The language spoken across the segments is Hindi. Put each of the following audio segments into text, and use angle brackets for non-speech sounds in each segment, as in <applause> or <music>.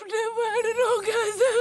i <laughs> never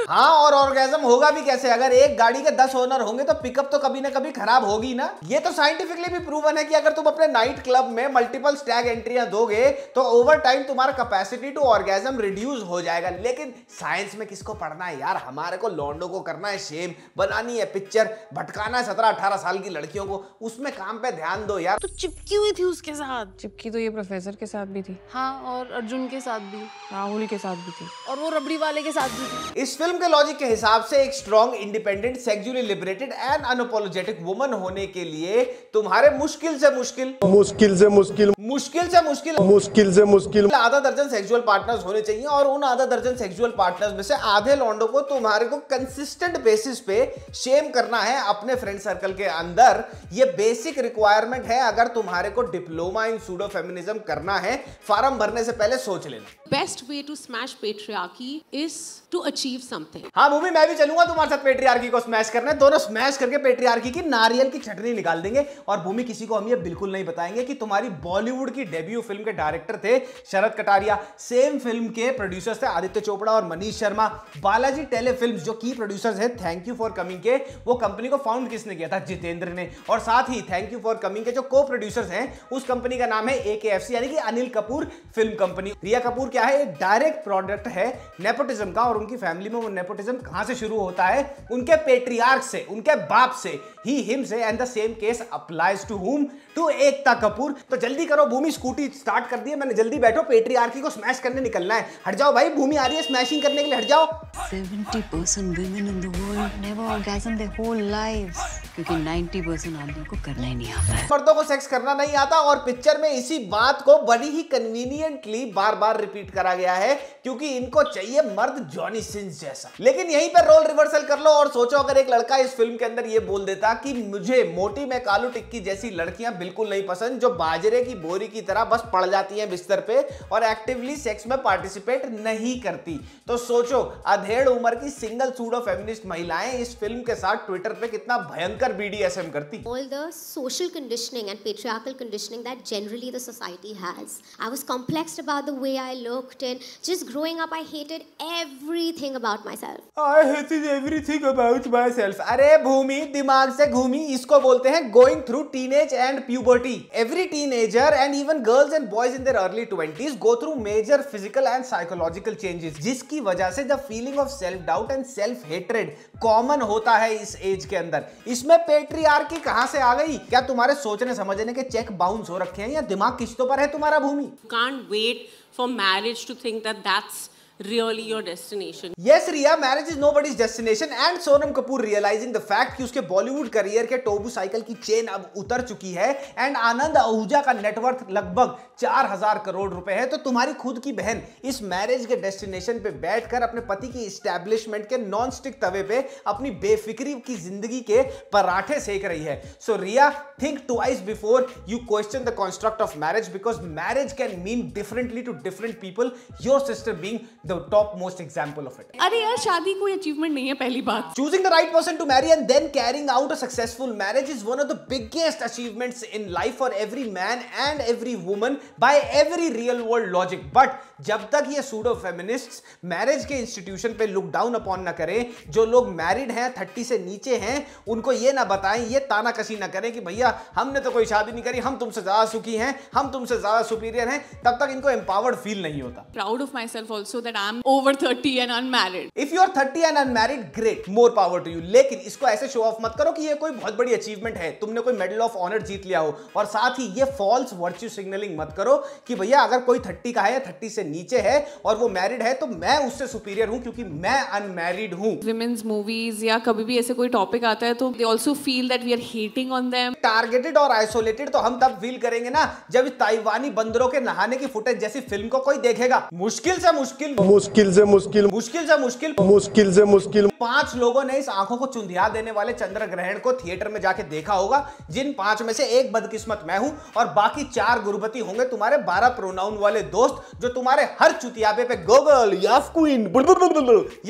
हाँ और ऑर्गेजम होगा भी कैसे अगर एक गाड़ी के दस ओनर होंगे तो पिकअप तो कभी ना कभी खराब होगी ना ये तो साइंटिफिकली भी प्रूवन है कि अगर तुम अपने नाइट क्लब में मल्टीपल स्टैग एंट्रियां दोगे तो ओवर टाइम तुम्हारा कैपेसिटी टू ऑर्गेजम रिड्यूस हो जाएगा लेकिन साइंस में किसको पढ़ना है यार हमारे को लॉन्डो को करना है शेम बनानी है पिक्चर भटकाना है सत्रह अठारह साल की लड़कियों को उसमें काम पे ध्यान दो यार तो चिपकी हुई थी उसके साथ चिपकी तो ये प्रोफेसर के साथ भी थी हाँ और अर्जुन के साथ भी राहुल के साथ भी थी और वो रबड़ी वाले के साथ भी थी इस फिल्म फ्रीडम के लॉजिक के हिसाब से एक strong independent sexually liberated and unapologetic woman होने के लिए तुम्हारे मुश्किल से मुश्किल मुश्किल से मुश्किल मुश्किल से मुश्किल मुश्किल से मुश्किल आधा दर्जन सेक्सुअल पार्टनर्स होने चाहिए और उन आधा दर्जन सेक्सुअल पार्टनर्स में से आधे लॉन्डो को तुम्हारे को कंसिस्टेंट बेसिस पे शेम करना है अपने फ्रेंड सर्कल के अंदर ये बेसिक रिक्वायरमेंट है अगर तुम्हारे को डिप्लोमा इन सूडो फेमिनिज्म करना है फार्म भरने से पहले सोच लेना best way to smash patriarchy is to achieve some मानते हाँ मूवी मैं भी चलूंगा तुम्हारे साथ पेट्रियार्की को स्मैश करने दोनों स्मैश करके पेट्रियार्की की नारियल की चटनी निकाल देंगे और भूमि किसी को हम ये बिल्कुल नहीं बताएंगे कि तुम्हारी बॉलीवुड की डेब्यू फिल्म के डायरेक्टर थे शरद कटारिया सेम फिल्म के प्रोड्यूसर्स थे आदित्य चोपड़ा और मनीष शर्मा बालाजी टेले फिल्म जो की प्रोड्यूसर्स है थैंक यू फॉर कमिंग के वो कंपनी को फाउंड किसने किया था जितेंद्र ने और साथ ही थैंक यू फॉर कमिंग के जो को प्रोड्यूसर्स हैं उस कंपनी का नाम है ए के एफ सी यानी कि अनिल कपूर फिल्म कंपनी रिया कपूर क्या है एक डायरेक्ट प्रोडक्ट है नेपोटिज्म का और उनकी फैमिली में वो नेपोटिज्म कहां से शुरू होता है उनके पेट्रियार्क से उनके बाप से ही हिम से and the same case applies to whom to Ekta Kapoor तो जल्दी करो भूमि स्कूटी स्टार्ट कर दी मैंने जल्दी बैठो पेट्रियार्की को स्मैश करने निकलना है हट जाओ भाई भूमि आ रही है स्मैशिंग करने के लिए हट जाओ 70% women in the world never orgasm their whole lives क्योंकि 90 परसेंट आदमियों को करना ही नहीं आता है मर्दों को सेक्स करना नहीं आता और पिक्चर में इसी बात को बड़ी ही कन्वीनियंटली बार बार रिपीट करा गया है क्योंकि इनको चाहिए मर्द जॉनी सिंस जैसा लेकिन यहीं पर रोल रिवर्सल कर लो और सोचो अगर एक लड़का इस फिल्म के अंदर ये बोल देता कि मुझे मोटी में कालू टिक्की जैसी लड़कियां बिल्कुल नहीं पसंद जो बाजरे की बोरी की तरह बस पड़ जाती हैं बिस्तर पे और एक्टिवली सेक्स में पार्टिसिपेट नहीं करती तो सोचो अधेड़ उम्र की सिंगल सूडो फेमिनिस्ट महिलाएं इस फिल्म के साथ ट्विटर पर कितना भयंकर मिलकर BDSM करती all the social conditioning and patriarchal conditioning that generally the society has i was complexed about the way i looked and just growing up i hated everything about myself i hated everything about myself अरे भूमि दिमाग से घूमी इसको बोलते हैं going through teenage and puberty every teenager and even girls and boys in their early 20s go through major physical and psychological changes जिसकी वजह से the feeling of self doubt and self hatred common होता है इस एज के अंदर इसमें में की कहां से आ गई क्या तुम्हारे सोचने समझने के चेक बाउंस हो रखे हैं या दिमाग किस्तों पर है तुम्हारा Bhumi can't wait for marriage to think that that's really your destination. Yes, riya marriage is nobody's destination and Sonam Kapoor realizing the fact कि उसके बॉलीवुड करियर के टोबू साइकिल की चेन अब उतर चुकी है एंड आनंद आहूजा का नेटवर्थ लगभग 4000 करोड़ रुपए है तो तुम्हारी खुद की बहन इस मैरिज के डेस्टिनेशन पे बैठकर अपने पति की स्टैब्लिशमेंट के नॉन स्टिक तवे पे अपनी बेफिक्री की जिंदगी के पराठे सेक रही है so Rhea think twice before you question the construct of marriage because marriage can mean differently to different people your sister being the top most example of it are yaar shaadi koi achievement nahi hai pehli baat choosing the right person to marry and then carrying out a successful marriage is one of the biggest achievements in life for every man and every woman by every real world logic but jab tak ye pseudo feminists marriage ke institution pe look down upon na kare jo log married hain 30 se niche hain unko ye na bataye ye taana ना na kare ki bhaiya humne to koi shaadi nahi kari hum tumse zyada sukhi hain hum tumse zyada superior hain tab tak inko empowered feel nahi hota proud of myself also that I am over 30 and unmarried if you are 30 and unmarried great more power to you लेकिन इसको ऐसे शो ऑफ मत करो कि ये कोई बहुत बड़ी अचीवमेंट है तुमने कोई मेडल ऑफ ऑनर जीत लिया हो और साथ ही ये फॉल्स वर्च्यू सिग्नलिंग मत करो कि भैया अगर कोई 30 का है या 30 से नीचे है और वो मैरिड है तो मैं उससे सुपीरियर हूं क्योंकि मैं अनमैरिड हूं विमेंस मूवीज या कभी भी ऐसे कोई टॉपिक आता है तो they also feel that we are hating on them targeted और आइसोलेटेड तो हम तब फील करेंगे ना जब ताइवानी बंदरों के नहाने की फुटेज जैसी फिल्म को कोई देखेगा मुश्किल से मुश्किल मुश्किल से मुश्किल मुश्किल से मुश्किल मुश्किल से मुश्किल पांच लोगों ने इस आंखों को चुंधिया देने वाले चंद्र ग्रहण को थिएटर में जाके देखा होगा जिन पांच में से एक बदकिस्मत मैं हूं और बाकी चार गुरुपति होंगे तुम्हारे बारह प्रोनाउन वाले दोस्त जो तुम्हारे हर चुतियाबे पे गोगल क्वीन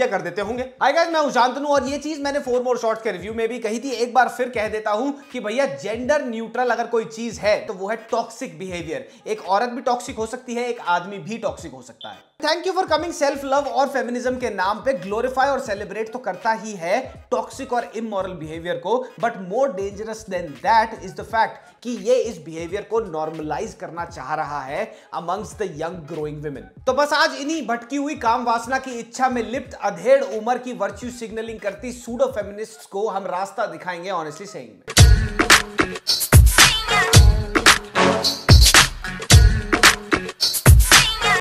ये कर देते होंगे मैं और ये चीज मैंने फोर मोर शॉर्ट के रिव्यू में भी कही थी एक बार फिर कह देता हूं कि भैया जेंडर न्यूट्रल अगर कोई चीज है तो वो है टॉक्सिक बिहेवियर एक औरत भी टॉक्सिक हो सकती है एक आदमी भी टॉक्सिक हो सकता है thank you for coming self love और फेमिनिज्म के नाम पे ग्लोरीफाई और सेलिब्रेट तो करता ही है टॉक्सिक और इमोरल बिहेवियर को but more dangerous than that is the fact कि ये इस बिहेवियर को नॉर्मलाइज करना चाह रहा है amongst the young growing women तो बस आज इन्हीं भटकी हुई काम वासना की इच्छा में लिप्त अधेड़ उम्र की वर्च्यू सिग्नलिंग करती सूडो फेमिनिस्ट को हम रास्ता दिखाएंगे ऑनेस्टली सेइंग में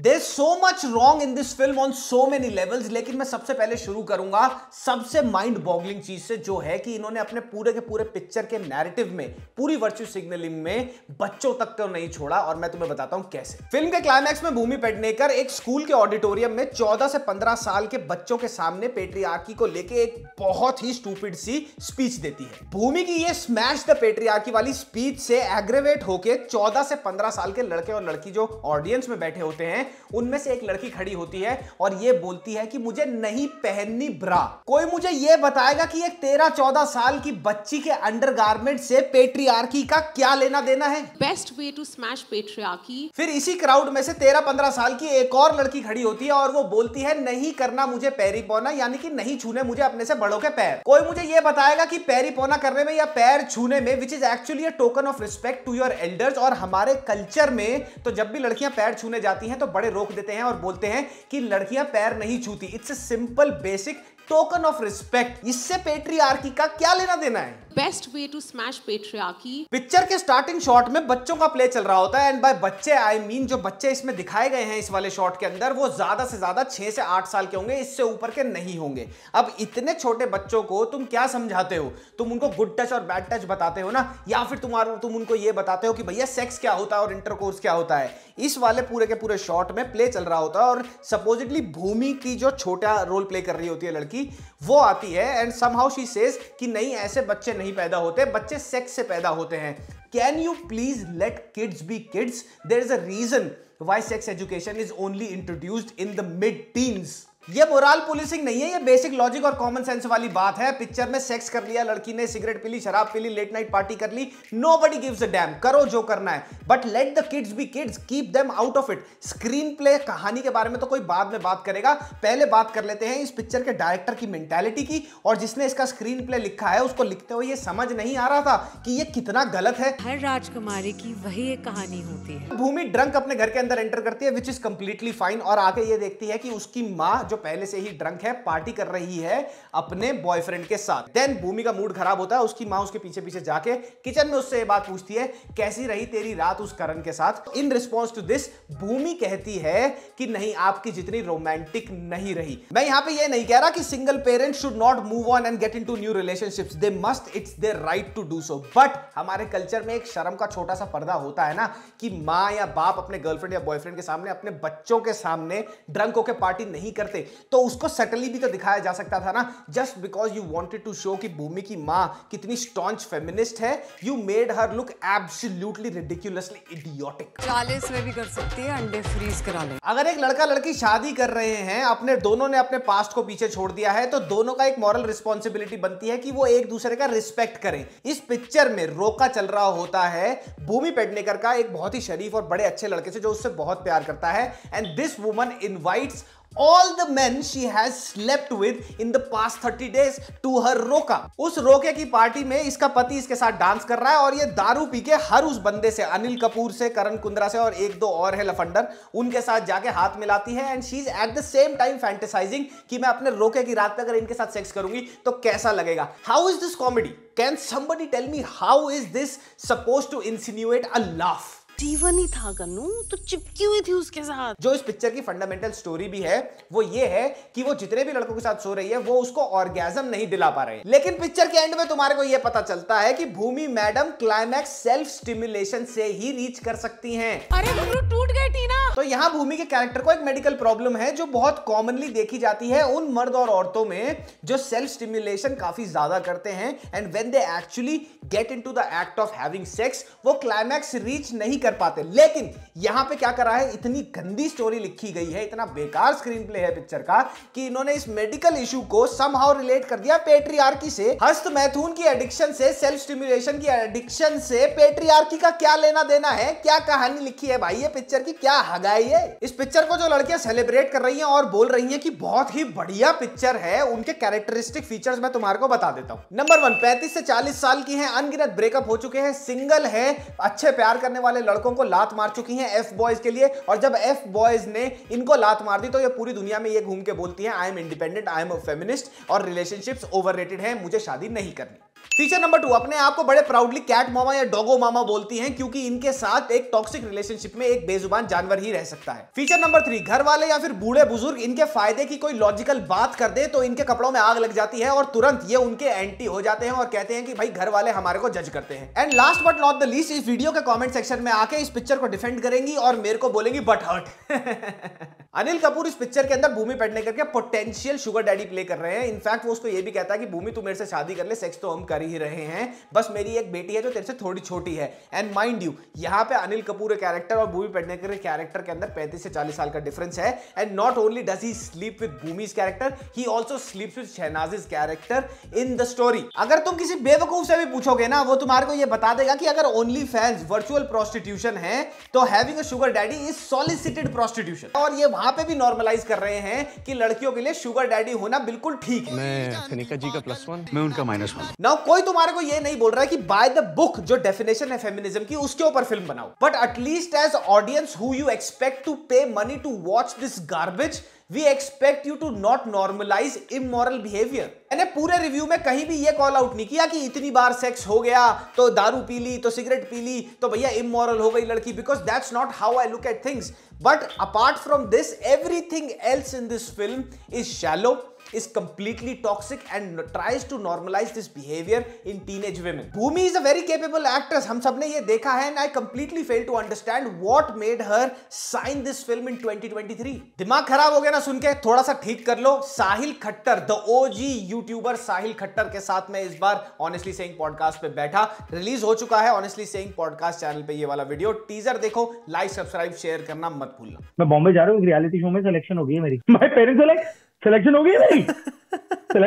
there so much wrong in this film on so many levels लेकिन मैं सबसे पहले शुरू करूंगा सबसे माइंड बॉगलिंग चीज से जो है कि इन्होंने अपने पूरे के पूरे पिक्चर के नैरेटिव में पूरी वर्चुअल सिग्नलिंग में बच्चों तक तो नहीं छोड़ा और मैं तुम्हें बताता हूं कैसे फिल्म के क्लाइमैक्स में भूमि पेडनेकर एक स्कूल के ऑडिटोरियम में चौदह से पंद्रह साल के बच्चों के सामने पेट्रियार्की को लेकर एक बहुत ही स्टूपिड सी स्पीच देती है भूमि की ये स्मैश द पेट्रियार्की वाली स्पीच से एग्रेवेट होकर चौदह से पंद्रह साल के लड़के और लड़की जो ऑडियंस में बैठे होते हैं उनमें से एक लड़की खड़ी होती है और ये बोलती है कि मुझे नहीं पहननी ब्रा कोई मुझे ये बताएगा कि एक तेरह चौदह साल की बच्ची के अंडर गार्मेंट से पेट्रियार्की का क्या लेना देना है best way to smash patriarchy फिर इसी क्राउड में से तेरह पंद्रह साल की एक और लड़की खड़ी होती है और वो बोलती है नहीं करना मुझे पैरी पोना यानी कि नहीं छूने मुझे अपने से बड़ों के पैर कोई मुझे ये बताएगा कि पैरी पोना करने में या पैर छूने में which is actually a token of respect to your elders और हमारे कल्चर में तो जब भी लड़कियां पैर छूने जाती हैं तो बड़े रोक देते हैं और बोलते हैं कि लड़कियां पैर नहीं छूती it's a simple basic token of respect इससे पेट्रीआर्की का क्या लेना देना है best way to smash patriarchy picture के स्टार्टिंग शॉट में बच्चों का प्ले चल रहा होता है एंड बाय बच्चे आई मीन जो बच्चे इसमें दिखाए गए हैं इस वाले शॉट के अंदर वो ज्यादा से ज्यादा छह से आठ साल के होंगे इससे ऊपर के नहीं होंगे अब इतने छोटे बच्चों को तुम क्या समझाते हो तुम उनको गुड टच और बैड टच बताते हो ना या फिर तुम्हारा तुम उनको ये बताते हो कि भैया सेक्स क्या होता है और इंटरकोर्स क्या होता है इस वाले पूरे के पूरे शॉट में प्ले चल रहा होता है और सपोजिटली भूमि की जो छोटा रोल प्ले कर रही होती है लड़की की वो आती है एंड समहाउ शी सेज कि नहीं ऐसे बच्चे नहीं पैदा होते बच्चे सेक्स से पैदा होते हैं can you please let kids be kids there is a reason why sex education is only introduced in the mid teens ये मोरल पुलिसिंग नहीं है ये बेसिक लॉजिक और कॉमन सेंस वाली बात है पिक्चर में सेक्स कर लिया लड़की ने सिगरेट पी ली शराब पी ली लेट नाइट पार्टी कर ली nobody gives a damn करो जो करना है but let the kids be kids keep them out of it screenplay कहानी के बारे में तो कोई बाद में बात करेगा पहले बात कर लेते हैं इस पिक्चर के डायरेक्टर की मेंटेलिटी की और जिसने इसका स्क्रीन प्ले लिखा है उसको लिखते हुए ये समझ नहीं आ रहा था कि ये कितना गलत है हर राजकुमारी की वही एक कहानी होती है भूमि ड्रंक अपने घर के अंदर एंटर करती है विच इज कम्प्लीटली फाइन और आगे ये देखती है कि उसकी माँ जो जो पहले से ही ड्रंक है पार्टी कर रही है अपने बॉयफ्रेंड के साथ देन भूमि का मूड खराब होता है उसकी माँ उसके पीछे पीछे जाके किचन में उससे बात पूछती है कैसी रही तेरी रात उस करण के साथ in response to this Bhumi कहती है कि नहीं आपकी जितनी रोमांटिक नहीं रही मैं यहाँ पे ये नहीं कह रहा कि single parent should not move on and get into new relationships they must it's their right to do so but हमारे कल्चर में एक शर्म का छोटा सा पर्दा होता है ना कि माँ या बाप अपने गर्लफ्रेंड या बॉयफ्रेंड के सामने अपने बच्चों के सामने ड्रंक होकर पार्टी नहीं करते तो उसको सटली भी तो दिखाया जा सकता था ना just because you wanted to show कि भूमि की माँ कितनी स्टॉन्च फेमिनिस्ट है you made her look absolutely ridiculously idiotic चालीस में भी कर सकती है अंडे फ्रीज करा ले अगर एक लड़का लड़की शादी कर रहे हैं अपने दोनों ने अपने पास्ट को पीछे छोड़ दिया है तो दोनों का एक मॉरल रिस्पॉन्सिबिलिटी बनती है कि वो एक दूसरे का रिस्पेक्ट करें इस पिक्चर में रोका चल रहा होता है भूमि पेडनेकर का एक बहुत ही शरीफ और बड़े अच्छे लड़के से जो उससे बहुत प्यार करता है and this woman invites all the man she has slept with in the past thirty days to her roka उस रोके की पार्टी में इसका पति इसके साथ डांस कर रहा है और ये दारू पी के हर उस बंदे से अनिल कपूर से करण कुंद्रा से और एक दो और है लफंडर उनके साथ जाके हाथ मिलाती है and she is at the same time fantasising कि मैं अपने रोके की रात में अगर इनके साथ सेक्स करूंगी तो कैसा लगेगा how is this comedy can somebody tell me how is this suppose to insinuate a laugh Activa ही था गनु तो चिपकी हुई थी उसके साथ जो इस पिक्चर की फंडामेंटल स्टोरी भी है वो ये है कि वो जितने भी लड़कों के साथ सो रही है वो उसको ऑर्गेजम नहीं दिला पा रहे लेकिन पिक्चर के एंड में तुम्हारे को ये पता चलता है कि Bhumi madam climax self stimulation से ही रीच कर सकती है अरे तो टूट गए थी ना तो यहाँ भूमि के कैरेक्टर को एक मेडिकल प्रॉब्लम है जो बहुत कॉमनली देखी जाती है उन मर्द और औरतों में जो सेल्फ स्टिम्युलेशन काफी ज्यादा करते हैं and when they actually get in the act of having sex वो क्लाइमैक्स रीच नहीं कर पाते लेकिन यहां पे क्या करा है इतनी गंदी स्टोरी लिखी गई है इतना बेकार स्क्रीन प्ले है पिक्चर का कि इन्होंने इस मेडिकल इशू को समहाउ रिलेट कर दिया पेट्रियार्की से हस्त मैथुन की एडिक्शन से सेल्फ स्टिम्युलेशन की एडिक्शन से पेट्रियार्की का क्या लेना देना है क्या कहानी लिखी है भाई ये पिक्चर की क्या हगा लगाई ये इस पिक्चर को जो लड़कियां सेलिब्रेट कर रही हैं और बोल रही हैं कि बहुत ही बढ़िया पिक्चर है उनके कैरेक्टरिस्टिक फीचर्स मैं तुम्हारे को बता देता हूँ नंबर वन पैंतीस से चालीस साल की है अनगिनत ब्रेकअप हो चुके हैं सिंगल है अच्छे प्यार करने वाले लड़कों को लात मार चुकी है एफ बॉयज के लिए और जब एफ बॉयज ने इनको लात मार दी तो ये पूरी दुनिया में ये घूम के बोलती है I am independent I am a feminist और रिलेशनशिप्स ओवर है मुझे शादी नहीं करनी फीचर नंबर टू अपने आप को बड़े प्राउडली कैट मामा या डॉगो मामा बोलती हैं क्योंकि इनके साथ एक टॉक्सिक रिलेशनशिप में एक बेजुबान जानवर ही रह सकता है फीचर नंबर थ्री घर वाले या फिर बूढ़े बुजुर्ग इनके फायदे की कोई लॉजिकल बात कर दे तो इनके कपड़ों में आग लग जाती है और तुरंत ये उनके एंटी हो जाते हैं और कहते हैं कि भाई घर वाले हमारे को जज करते हैं and last but not the least इस वीडियो के कॉमेंट सेक्शन में आके इस पिक्चर को डिफेंड करेंगी और मेरे को बोलेंगी बट हर्ट <laughs> अनिल कपूर इस पिक्चर के अंदर भूमि पेटने के पोटेंशियल शुगर डैडी प्ले कर रहे हैं इनफैक्ट वो उसको ये भी कहता है कि भूमि तू मेरे से शादी कर ले सेक्स तो हम कर कर ही रहे हैं बस मेरी एक बेटी है जो तेरे से थोड़ी छोटी है एंड माइंड यू यहाँ पे अनिल कपूर के कैरेक्टर और भूमि पेडनेकर के कैरेक्टर के अंदर पैंतीस से चालीस साल का डिफरेंस है and not only does he sleep with Bhumi's character he also sleep with Shehnaaz's character in the story अगर तुम किसी बेवकूफ से भी पूछोगे ना वो तुम्हारे को ये बता देगा कि अगर ओनली फैंस वर्चुअल प्रोस्टिट्यूशन है तो having a sugar daddy is solicited prostitution और ये वहां पे भी नॉर्मलाइज कर रहे हैं कि लड़कियों के लिए शुगर डैडी होना बिल्कुल ठीक है मैं जी का प्लस वन मैं उनका माइनस वन नाउ कोई तुम्हारे को ये नहीं बोल रहा है कि बाय द बुक जो डेफिनेशन है फेमिनिज्म की उसके ऊपर फिल्म बनाओ but at least as audience who you expect to pay money to watch this garbage we expect you to not normalise immoral behaviour मैंने पूरे रिव्यू में कहीं भी ये कॉल आउट नहीं किया कि इतनी बार सेक्स हो गया तो दारू पी ली तो सिगरेट पी ली तो भैया इमोरल हो गई लड़की because that's not how I look at things but apart from this everything else in this film is shallow is completely toxic and tries to normalize this behavior in teenage women. Bhumi is a very capable actress. हम सब ने ये देखा है and I completely fail to understand what made her sign this film in 2023. दिमाग खराब हो गया ना सुनके थोड़ा सा ठीक कर लो साहिल खट्टर the OG YouTuber साहिल खट्टर के साथ मैं इस बार Honestly Saying podcast पे बैठा Release हो चुका है Honestly Saying podcast channel पे ये वाला video. Teaser देखो like, subscribe, share करना मत भूलना मैं बॉम्बे जा रहा हूँ reality show में selection हो गई है मेरी My parents are like selection हो गई <laughs> मेरी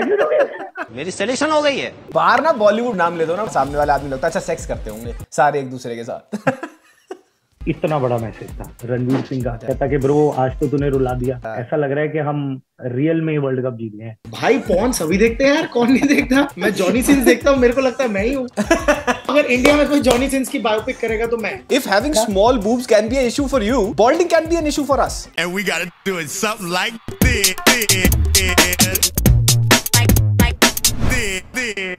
सिलेक्शन हो गई मेरी सिलेक्शन हो गई है बाहर ना बॉलीवुड नाम ले दो ना सामने वाला आदमी लगता है अच्छा सेक्स करते होंगे सारे एक दूसरे के साथ <laughs> इतना बड़ा मैसेज था रणवीर सिंह का कहता कि ब्रो आज तो तूने रुला दिया हाँ। ऐसा लग रहा है कि हम रियल में वर्ल्ड कप जीत गए हैं भाई कौन सभी देखते हैं यार कौन नहीं देखता मैं जॉनी सिंह देखता हूँ मेरे को लगता है मैं ही हूँ <laughs> अगर इंडिया में कोई जॉनी सिंह की बायोपिक करेगा तो मैं if having small boobs can be issue for you balding can be an issue for us and we got to do some like this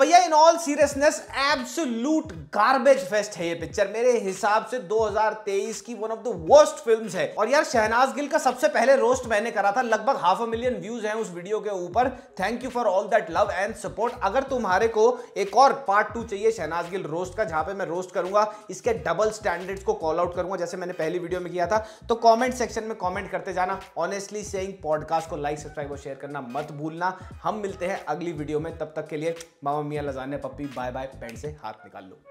भैया in all seriousness absolute garbage fest है ये पिक्चर मेरे हिसाब से 2023 की one of the worst films है और यार शहनाज गिल का सबसे पहले रोस्ट मैंने करा था लगभग हाफ अ मिलियन व्यूज हैं उस वीडियो के ऊपर thank you for all that love and support अगर तुम्हारे को एक और पार्ट टू चाहिए शहनाज गिल रोस्ट का जहां पर मैं रोस्ट करूंगा इसके डबल स्टैंडर्ड्स को कॉल आउट करूंगा जैसे मैंने पहली वीडियो में किया था तो कॉमेंट सेक्शन में कॉमेंट करते जाना ऑनेस्टली सेइंग पॉडकास्ट को लाइक सब्सक्राइब और शेयर करना मत भूलना हम मिलते हैं अगली वीडियो में तब तक के लिए मामा मम्मी या लजाने पप्पी बाय बाय पेड़ से हाथ निकाल लो